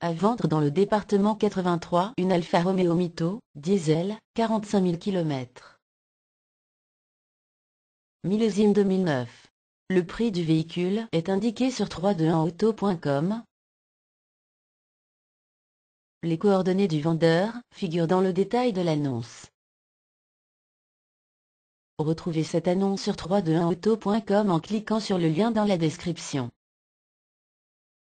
À vendre dans le département 83 une Alfa Romeo Mito, diesel, 45 000 km. Millésime 2009. Le prix du véhicule est indiqué sur 321auto.com. Les coordonnées du vendeur figurent dans le détail de l'annonce. Retrouvez cette annonce sur 321auto.com en cliquant sur le lien dans la description.